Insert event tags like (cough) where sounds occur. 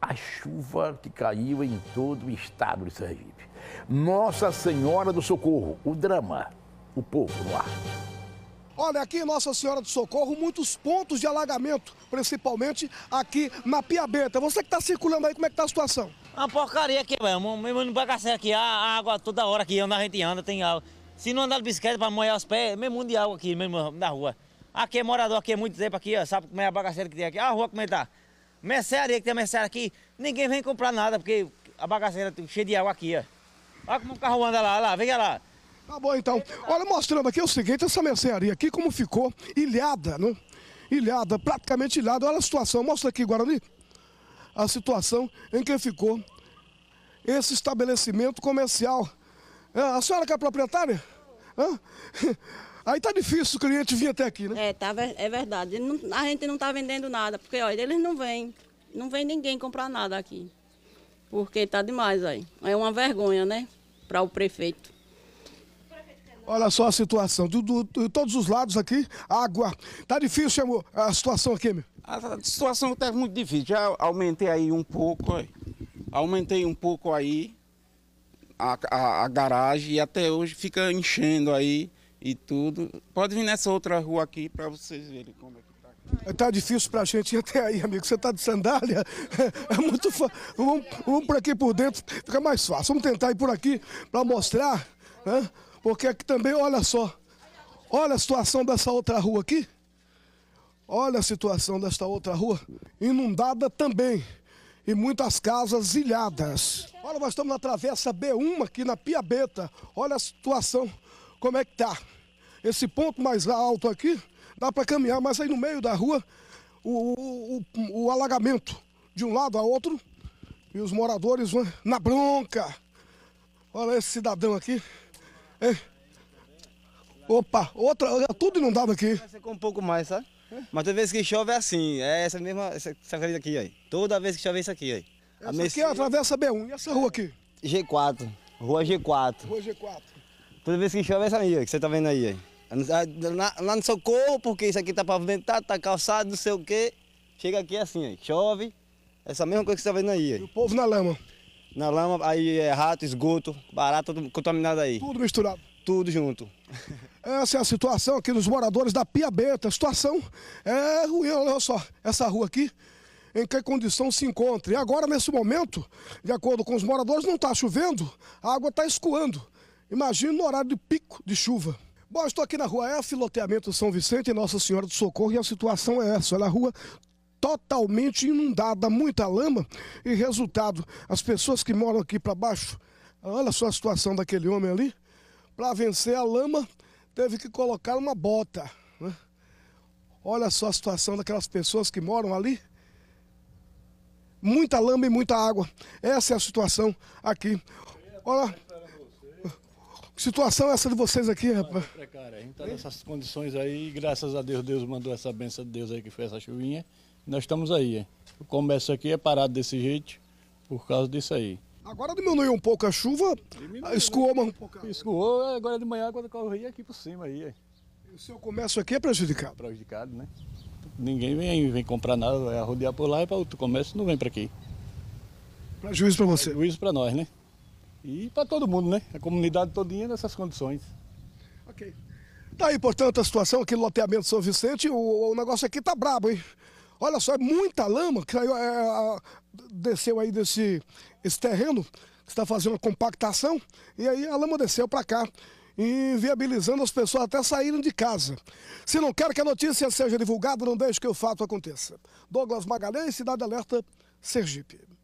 a chuva que caiu em todo o estado de Sergipe. Nossa Senhora do Socorro, o drama, o povo no ar. Olha, aqui em Nossa Senhora do Socorro, muitos pontos de alagamento, principalmente aqui na Pia Benta. Você que está circulando aí, como é que está a situação? Uma porcaria aqui, velho. Mesmo no bagaceiro assim aqui, a água toda hora aqui, onde a gente anda, tem água. Se não andar de bicicleta para molhar os pés, mesmo mundo de água aqui, mesmo na rua. Aqui é morador, aqui é muito tempo aqui, ó, sabe como é a bagaceira que tem aqui. A rua como é que está? mercearia, que tem a mercearia aqui, ninguém vem comprar nada, porque a bagaceira tá cheia de água aqui, ó. Olha como o carro anda lá, lá, vem lá. Tá bom então. Olha, mostrando aqui é o seguinte, essa mercearia aqui como ficou ilhada, né? Ilhada, praticamente ilhada. Olha a situação, mostra aqui, Guarani, a situação em que ficou esse estabelecimento comercial. Ah, a senhora que é proprietária? Hã? Aí tá difícil o cliente vir até aqui, né? É, tá, é verdade. a gente não tá vendendo nada, porque olha, eles não vêm. Não vem ninguém comprar nada aqui. Porque tá demais aí. É uma vergonha, né? Para o prefeito. Olha só a situação. de todos os lados aqui, água. Tá difícil, amor, a situação aqui, meu? A situação tá muito difícil. Já aumentei aí um pouco. Ó. Aumentei um pouco aí a, a, a garagem e até hoje fica enchendo aí e tudo. Pode vir nessa outra rua aqui para vocês verem como é que tá, tá difícil pra gente ir até aí, amigo. Você tá de sandália? É muito fácil. Vamos, vamos por aqui por dentro, fica mais fácil. Vamos tentar ir por aqui para mostrar, né? Porque aqui também, olha só. Olha a situação dessa outra rua aqui. Olha a situação desta outra rua. Inundada também. E muitas casas ilhadas. Olha, nós estamos na travessa B1 aqui na Pia Beta. Olha a situação como é que tá. Esse ponto mais alto aqui, dá para caminhar, mas aí no meio da rua, o, o, o alagamento de um lado a outro e os moradores vão na bronca. Olha esse cidadão aqui. É. Opa, outra, tudo inundado aqui. Vai ser é com um pouco mais, sabe? Mas toda vez que chove é assim, é essa mesma, essa, essa aqui aí. Toda vez que chove é isso aqui aí. Essa aqui é a Travessa B1, e essa rua aqui? G4, Rua G4. Rua G4. Toda vez que chove é essa aí, que você tá vendo aí. Ah, lá, no socorro, porque isso aqui tá pavimentado, tá calçado, não sei o quê. Chega aqui assim, chove. É essa mesma coisa que você tá vendo aí. E o povo na lama. Na lama, aí é rato, esgoto, barato, tudo contaminado aí. Tudo misturado. Tudo junto. (laughs) Essa é a situação aqui dos moradores da Pia Benta. A situação é ruim, olha só, essa rua aqui, em que condição se encontra. E agora, nesse momento, de acordo com os moradores, não está chovendo, a água está escoando. Imagina no horário de pico de chuva. Bom, estou aqui na rua S, loteamento São Vicente, Nossa Senhora do Socorro, e a situação é essa. Olha, a rua totalmente inundada, muita lama, e resultado, as pessoas que moram aqui para baixo, olha só a situação daquele homem ali, para vencer a lama, teve que colocar uma bota. Né? Olha só a situação daquelas pessoas que moram ali. Muita lama e muita água. Essa é a situação aqui. Olha, que situação é essa de vocês aqui, rapaz? É precária. A gente está nessas condições aí e graças a Deus, Deus mandou essa benção de Deus aí que foi essa chuvinha. Nós estamos aí. O comércio aqui é parado desse jeito por causa disso aí. Agora diminuiu um pouco a chuva, diminuiu, escoou né? mais um pouco. Escoou, agora de manhã, quando corria aqui por cima aí. E o seu comércio aqui é prejudicado? É prejudicado, né? Ninguém vem, vem comprar nada, vai arrodear por lá e para outro comércio não vem para aqui. Prejuízo para você? Prejuízo para nós, né? e para todo mundo, né? A comunidade todinha nessas condições. Ok. Tá aí, portanto, a situação aqui no loteamento São Vicente, o, o negócio aqui tá brabo, hein? Olha só, é muita lama que caiu, é, é desceu aí desse esse terreno, está fazendo uma compactação, e aí a lama desceu para cá, inviabilizando as pessoas até saírem de casa. Se não quer que a notícia seja divulgada, não deixe que o fato aconteça. Douglas Magalhães, Cidade Alerta, Sergipe.